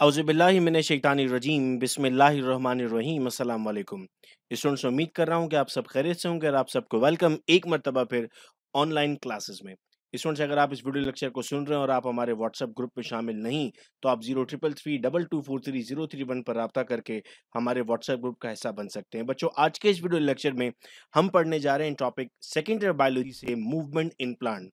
अवज़बिल्लिमिनशैतानरजीम बिसमीम अल्लाम स्टूडेंट्स उम्मीद कर रहा हूँ कि आप सब खैरियत से होंगे और आप सबको वेलकम एक मरतबा फिर ऑनलाइन क्लासेस में स्टूडेंट्स अगर आप इस वीडियो लेक्चर को सुन रहे हैं और आप हमारे व्हाट्सअप ग्रुप में शामिल नहीं तो आप zero triple three double two four three zero three one पर रबता करके हमारे व्हाट्सएप ग्रुप का हिस्सा बन सकते हैं बच्चों आज के इस वीडियो लेक्चर में हम पढ़ने जा रहे हैं टॉपिक सेकेंड ईयर बायोलॉजी से मूवमेंट इन प्लांट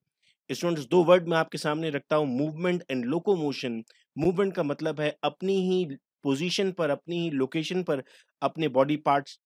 स्टूडेंट्स दो वर्ड मैं आपके सामने रखता हूँ मूवमेंट एंड लोकोमोशन मूवमेंट का मतलब है अपनी ही पोजीशन पर अपनी ही लोकेशन पर अपने बॉडी पार्ट्स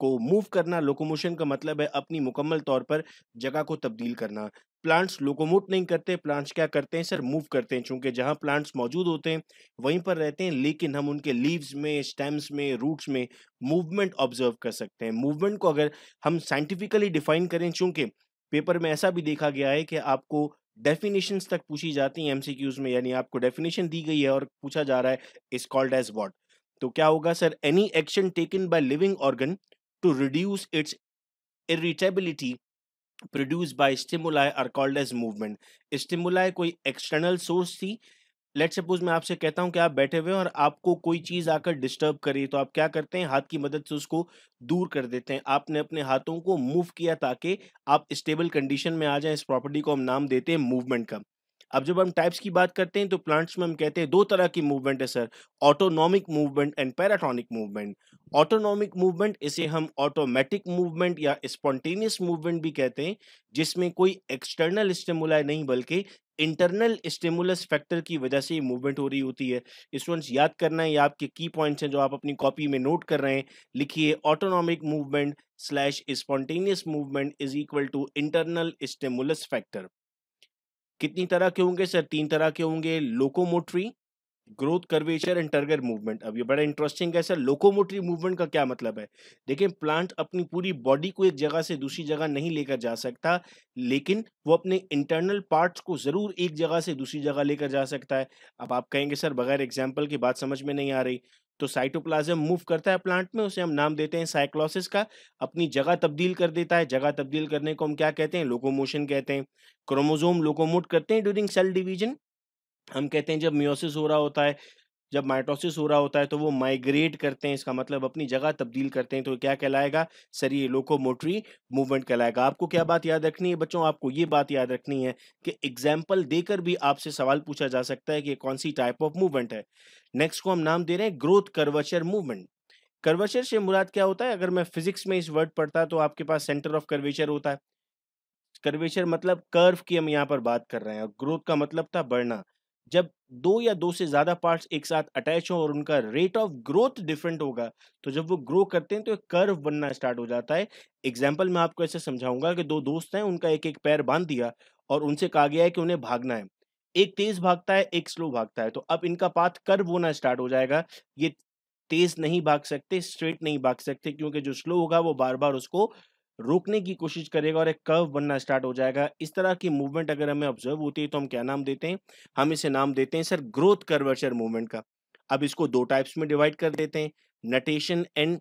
को मूव करना लोकोमोशन का मतलब है अपनी मुकम्मल तौर पर जगह को तब्दील करना प्लांट्स लोकोमोट नहीं करते प्लांट्स क्या करते हैं सर मूव करते हैं चूंकि जहाँ प्लांट्स मौजूद होते हैं वहीं पर रहते हैं लेकिन हम उनके लीव्स में स्टेम्स में रूट्स में मूवमेंट ऑब्जर्व कर सकते हैं मूवमेंट को अगर हम साइंटिफिकली डिफाइन करें चूंकि पेपर में ऐसा भी देखा गया है कि आपको डेफिनेशंस तक पूछी जाती हैं एमसीक्यूज में यानी आपको डेफिनेशन दी गई है और पूछा जा रहा है इस कॉल्ड एज वॉट तो क्या होगा sir any action taken by living organ to reduce its irritability produce by stimuli are called as movement stimuli कोई एक्सटर्नल सोर्स थी लेट सपोज मैं आपसे कहता हूँ कि आप बैठे हुए हैं और आपको कोई चीज़ आकर डिस्टर्ब करी तो आप क्या करते हैं हाथ की मदद से उसको दूर कर देते हैं आपने अपने हाथों को मूव किया ताकि आप स्टेबल कंडीशन में आ जाए इस प्रॉपर्टी को हम नाम देते हैं मूवमेंट का अब जब हम टाइप्स की बात करते हैं तो प्लांट्स में हम कहते हैं दो तरह की मूवमेंट है sir autonomic movement and paratonic movement autonomic movement इसे हम ऑटोमेटिक मूवमेंट या स्पॉन्टेनियस मूवमेंट भी कहते हैं जिसमें कोई एक्सटर्नल स्टेमुलाय नहीं बल्कि इंटरनल स्टेमुलस फैक्टर की वजह से ये मूवमेंट हो रही होती है स्टूडेंट्स याद करना है ये आपके की पॉइंट्स हैं जो आप अपनी कॉपी में नोट कर रहे हैं लिखिए autonomic movement slash spontaneous movement is equal to internal stimulus factor कितनी तरह के होंगे सर तीन तरह के होंगे locomotory growth curvature and turgor movement अब ये बड़ा इंटरेस्टिंग है सर लोकोमोटरी मूवमेंट का क्या मतलब है देखिए प्लांट अपनी पूरी बॉडी को एक जगह से दूसरी जगह नहीं लेकर जा सकता लेकिन वो अपने इंटरनल पार्ट्स को ज़रूर एक जगह से दूसरी जगह लेकर जा सकता है अब आप कहेंगे सर बगैर एग्जाम्पल की बात समझ में नहीं आ रही तो साइटोप्लाज्म मूव करता है प्लांट में उसे हम नाम देते हैं साइक्लोसिस का अपनी जगह तब्दील कर देता है जगह तब्दील करने को हम क्या कहते हैं लोकोमोशन कहते हैं क्रोमोजोम लोकोमोट करते हैं ड्यूरिंग सेल डिवीजन हम कहते हैं जब म्योसिस हो रहा होता है जब माइटोसिस हो रहा होता है तो वो माइग्रेट करते हैं इसका मतलब अपनी जगह तब्दील करते हैं तो क्या कहलाएगा सर ये लोकोमोटरी मूवमेंट कहलाएगा आपको क्या बात याद रखनी है बच्चों आपको ये बात याद रखनी है कि एग्जाम्पल देकर भी आपसे सवाल पूछा जा सकता है कि कौन सी टाइप ऑफ मूवमेंट है नेक्स्ट को हम नाम दे रहे हैं ग्रोथ कर्वचर मूवमेंट कर्वचर से मुराद क्या होता है अगर मैं फिजिक्स में इस वर्ड पढ़ता तो आपके पास सेंटर ऑफ कर्वेचर होता है कर्वेचर मतलब कर्व की हम यहाँ पर बात कर रहे हैं और ग्रोथ का मतलब था बढ़ना जब दो या दो से ज़्यादा पार्ट्स एक साथ अटैच हो और उनका रेट ऑफ ग्रोथ डिफरेंट होगा तो जब वो ग्रो करते हैं तो एक कर्व बनना स्टार्ट हो जाता है एग्जाम्पल मैं आपको ऐसे समझाऊंगा कि दो दोस्त हैं उनका एक एक पैर बांध दिया और उनसे कहा गया है कि उन्हें भागना है एक तेज़ भागता है एक स्लो भागता है तो अब इनका पाथ कर्व होना स्टार्ट हो जाएगा ये तेज़ नहीं भाग सकते स्ट्रेट नहीं भाग सकते क्योंकि जो स्लो होगा वो बार बार उसको रोकने की कोशिश करेगा और एक कर्व बनना स्टार्ट हो जाएगा इस तरह की मूवमेंट अगर हमें ऑब्जर्व होती है तो हम क्या नाम देते हैं हम इसे नाम देते हैं सर ग्रोथ कर्वेचर मूवमेंट का अब इसको दो टाइप्स में डिवाइड कर देते हैं नटेशन एंड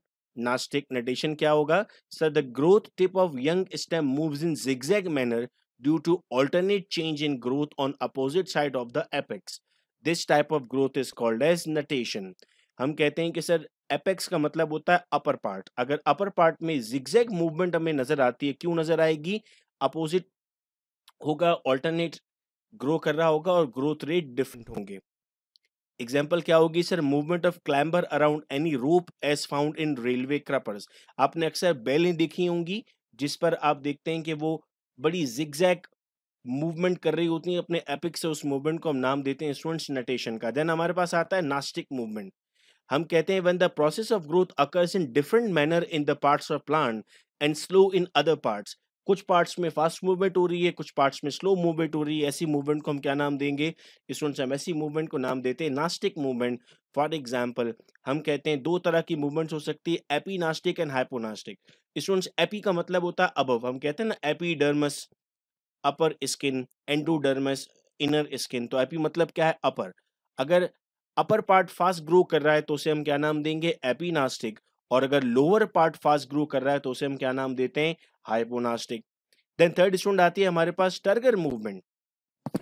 नास्टिक नटेशन क्या होगा sir the growth tip of young stem moves in zigzag manner due to alternate change in growth on opposite side of the apex this type of growth is called as nutation हम कहते हैं कि sir apex का मतलब होता है upper part अगर upper part में जिग्जैग मूवमेंट हमें नजर आती है क्यों नजर आएगी अपोजिट होगा ऑल्टरनेट ग्रो कर रहा होगा और ग्रोथ रेट डिफरेंट होंगे एग्जाम्पल क्या होगी sir movement of climber around any rope as found in railway creepers आपने अक्सर बेलें देखी होंगी जिस पर आप देखते हैं कि वो बड़ी जिग्जैक मूवमेंट कर रही होती है अपने एपिक से उस मूवमेंट को हम नाम देते हैं स्टूडेंट्स नटेशन का देन हमारे पास आता है नास्टिक मूवमेंट हम कहते हैं when the process of growth occurs in different manner in the parts of plant and slow in other parts कुछ पार्ट्स में फास्ट मूवमेंट हो रही है कुछ पार्ट्स में स्लो मूवमेंट हो रही है ऐसी मूवमेंट को हम क्या नाम देंगे स्टूडेंट्स हम ऐसी मूवमेंट को नाम देते हैं नास्टिक मूवमेंट फॉर एग्जाम्पल हम कहते हैं दो तरह की मूवमेंट्स हो सकती है epinastic and hyponastic students epi का मतलब होता है अबव हम कहते हैं ना dermis upper skin endodermis inner skin तो एपी मतलब क्या है अपर अगर अपर पार्ट फास्ट ग्रो कर रहा है तो उसे हम क्या नाम देंगे एपीनास्टिक और अगर लोअर पार्ट फास्ट ग्रो कर रहा है तो उसे हम क्या नाम देते हैं हाइपोनास्टिक देन थर्ड स्टूडेंट आती है हमारे पास टर्गर मूवमेंट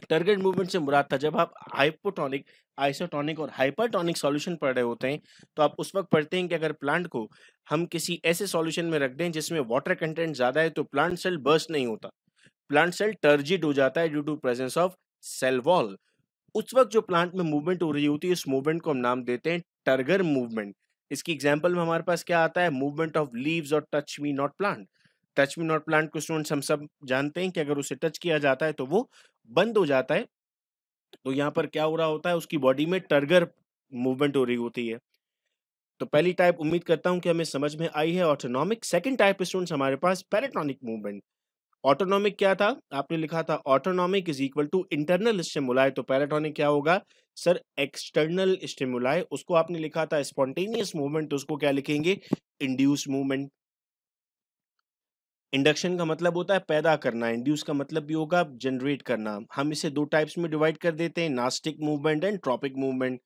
टर्गर मूवमेंट से मुराद था जब आप हाइपोटोनिक आइसोटोनिक और हाइपरटोनिक सॉल्यूशन पढ़ रहे होते हैं तो आप उस वक्त पढ़ते हैं कि अगर प्लांट को हम किसी ऐसे सॉल्यूशन में रख दें जिसमें वाटर कंटेंट ज़्यादा है तो प्लांट सेल बर्स्ट नहीं होता प्लांट सेल टर्जिड हो जाता है due to presence of cell wall उस वक्त जो प्लांट में मूवमेंट हो रही होती है उस मूवमेंट को हम नाम देते हैं टर्गर मूवमेंट इसकी एग्जाम्पल में हमारे पास क्या आता है मूवमेंट ऑफ लीव्स और touch me not plant touch me not plant को स्टूडेंट्स हम सब जानते हैं कि अगर उसे टच किया जाता है तो वो बंद हो जाता है तो यहाँ पर क्या हो रहा होता है उसकी बॉडी में टर्गर मूवमेंट हो रही होती है तो पहली टाइप उम्मीद करता हूँ कि हमें समझ में आई है ऑटोनॉमिक सेकंड टाइप स्टूडेंट्स हमारे पास पैराटॉनिक मूवमेंट ऑटोनॉमिक क्या था आपने लिखा था autonomic is equal to internal stimuli तो पैराटोनिक क्या होगा सर एक्सटर्नल स्टेमुलाय उसको आपने लिखा था स्पॉन्टेनियस मूवमेंट तो उसको क्या लिखेंगे इंड्यूस मूवमेंट इंडक्शन का मतलब होता है पैदा करना इंड्यूस का मतलब भी होगा जनरेट करना हम इसे दो टाइप्स में डिवाइड कर देते हैं nastic movement and tropic movement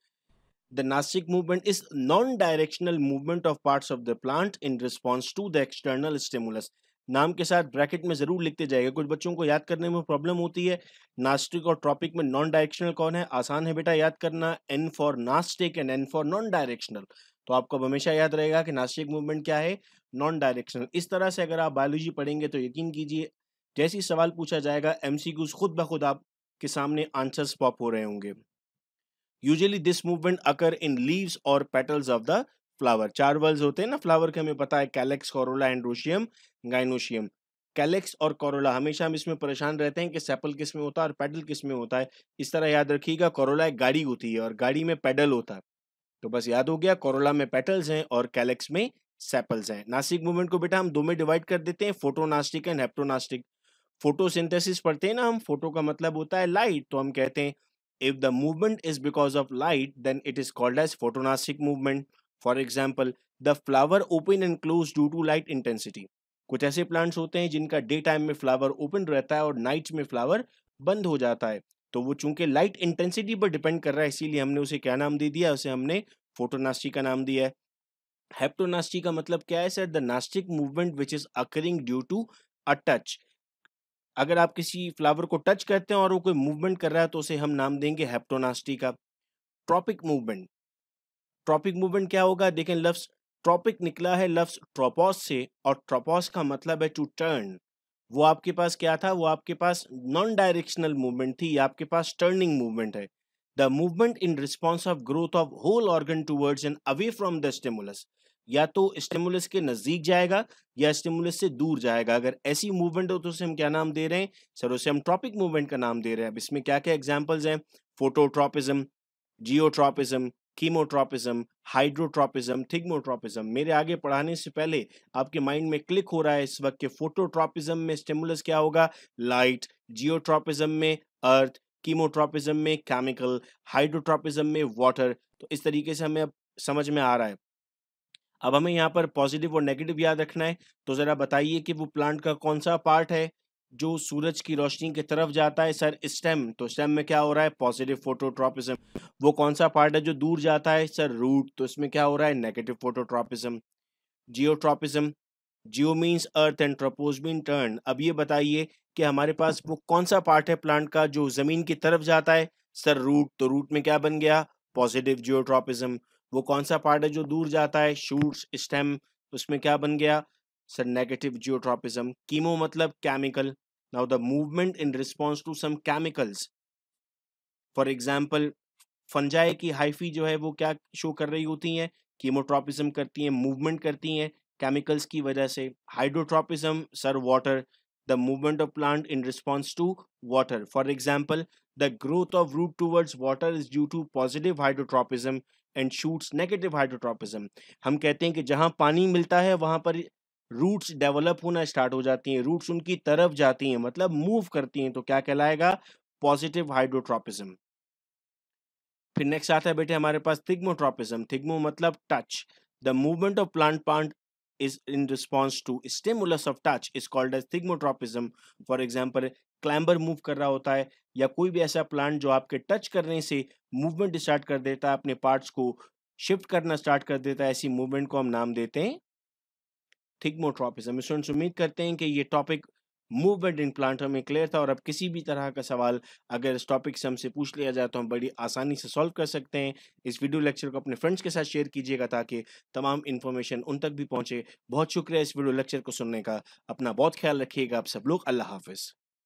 the nastic movement is non directional movement of parts of the plant in response to the external stimulus. नाम के साथ ब्रैकेट में ज़रूर लिखते जाएगा कुछ बच्चों को याद करने में प्रॉब्लम होती है नास्टिक और ट्रॉपिक में नॉन डायरेक्शनल कौन है आसान है बेटा याद करना N for nastic and N for non directional तो आपको हमेशा याद रहेगा कि नास्टिक मूवमेंट क्या है नॉन डायरेक्शनल इस तरह से अगर आप बायोलॉजी पढ़ेंगे तो यकीन कीजिए जैसे ही सवाल पूछा जाएगा एम खुद ब खुद आपके सामने आंसर्स पॉप हो रहे होंगे usually this movement occur in leaves और पेटल्स ऑफ द फ्लावर चार बल्ब होते हैं ना फ्लावर के हमें पता है calyx corolla androecium gynoecium calyx और कॉरोला हमेशा हम इसमें परेशान रहते हैं कि सेपल किस में होता है और पैडल किस में होता है इस तरह याद रखिएगा कॉरोला एक गाड़ी होती है और गाड़ी में पैडल होता है तो बस याद हो गया कॉरोला में पेटल्स हैं और कैलेक्स में सेपल्स हैं नासिक मूवमेंट को बेटा हम दो में डिवाइड कर देते हैं फोटोनास्टिक एंड हेप्टोनास्टिक फोटोसिंथेसिस पढ़ते हैं ना हम फोटो का मतलब होता है लाइट तो हम कहते हैं if the movement is because of light then it is called as photonastic movement for example the flower open and close due to light intensity कुछ ऐसे प्लांट्स होते हैं जिनका डे टाइम में फ्लावर ओपन रहता है और नाइट में फ्लावर बंद हो जाता है तो वो चूंकि लाइट इंटेंसिटी पर डिपेंड कर रहा है इसीलिए हमने उसे क्या नाम दे दिया उसे हमने फोटोनास्टी का नाम दिया है हेप्टोनास्टी का मतलब क्या है sir the nastic movement which is occurring due to a touch अगर आप किसी फ्लावर को टच करते हैं और वो कोई मूवमेंट कर रहा है तो उसे हम नाम देंगे हेप्टोनास्टी का ट्रॉपिक मूवमेंट ट्रॉपिक मूवमेंट क्या होगा देखें लफ्स ट्रॉपिक निकला है लफ्स ट्रोपॉस से और ट्रोपॉस का मतलब है टू टर्न वो आपके पास क्या था वो आपके पास नॉन डायरेक्शनल मूवमेंट थी आपके पास टर्निंग मूवमेंट है the movement in response of growth of whole organ towards and away from the stimulus या तो स्टेमुलस के नजदीक जाएगा या स्टेमुलस से दूर जाएगा अगर ऐसी मूवमेंट हो तो उसे हम क्या नाम दे रहे हैं सर उसे हम ट्रॉपिक मूवमेंट का नाम दे रहे हैं अब इसमें क्या क्या एग्जाम्पल्स हैं phototropism geotropism chemotropism hydrotropism thigmotropism मेरे आगे पढ़ाने से पहले आपके माइंड में क्लिक हो रहा है इस वक्त के फोटोट्रॉपिज्म में स्टेमुलस क्या होगा लाइट जियोट्रॉपिज्म में अर्थ कीमोट्रॉपिज्म में केमिकल हाइड्रोट्रॉपिज्म में वाटर तो इस तरीके से हमें अब समझ में आ रहा है अब हमें यहाँ पर पॉजिटिव और नेगेटिव याद रखना है तो ज़रा बताइए कि वो प्लांट का कौन सा पार्ट है जो सूरज की रोशनी की तरफ जाता है सर स्टेम तो स्टेम में क्या हो रहा है पॉजिटिव फोटोट्रॉपिज्म वो कौन सा पार्ट है जो दूर जाता है सर रूट तो इसमें क्या हो रहा है negative phototropism geotropism geo means earth and tropos mean turn अब ये बताइए कि हमारे पास वो कौन सा पार्ट है प्लांट का जो ज़मीन की तरफ जाता है सर रूट तो रूट में क्या बन गया पॉजिटिव जियोट्रॉपिज्म वो कौन सा पार्ट है जो दूर जाता है शूट्स स्टेम उसमें क्या बन गया सर नेगेटिव जियोट्रॉपिज्म कीमो मतलब chemical Now, the movement in response to some chemicals, for example fungi की हाइफी जो है वो क्या शो कर रही होती हैं कीमोट्रॉपिज्म करती हैं मूवमेंट करती हैं केमिकल्स की वजह से hydrotropism sir water the movement of plant in response to water for example the growth of root towards water is due to positive hydrotropism and shoots negative hydrotropism हम कहते हैं कि जहाँ पानी मिलता है वहाँ पर रूट्स डेवलप होना स्टार्ट हो जाती हैं रूट्स उनकी तरफ जाती हैं मतलब मूव करती हैं तो क्या कहलाएगा पॉजिटिव हाइड्रोट्रॉपिज्म फिर नेक्स्ट आता है बेटे हमारे पास थिग्मोट्रॉपिज्म थिग्मो मतलब touch the movement of plant plant is in response to stimulus of touch is called as thigmotropism for example climber move कर रहा होता है या कोई भी ऐसा प्लांट जो आपके टच करने से मूवमेंट स्टार्ट कर देता है अपने पार्ट्स को शिफ्ट करना स्टार्ट कर देता है ऐसी मूवमेंट को हम नाम देते हैं थिग्मोट्रॉपिज्म स्टूडेंट्स उम्मीद करते हैं कि ये टॉपिक मूवमेंट इन प्लांट हमें क्लियर था और अब किसी भी तरह का सवाल अगर इस टॉपिक से हमसे पूछ लिया जाए तो हम बड़ी आसानी से सॉल्व कर सकते हैं इस वीडियो लेक्चर को अपने फ्रेंड्स के साथ शेयर कीजिएगा ताकि तमाम इन्फॉर्मेशन उन तक भी पहुँचे बहुत शुक्रिया इस वीडियो लेक्चर को सुनने का अपना बहुत ख्याल रखिएगा आप सब लोग अल्लाह हाफिज़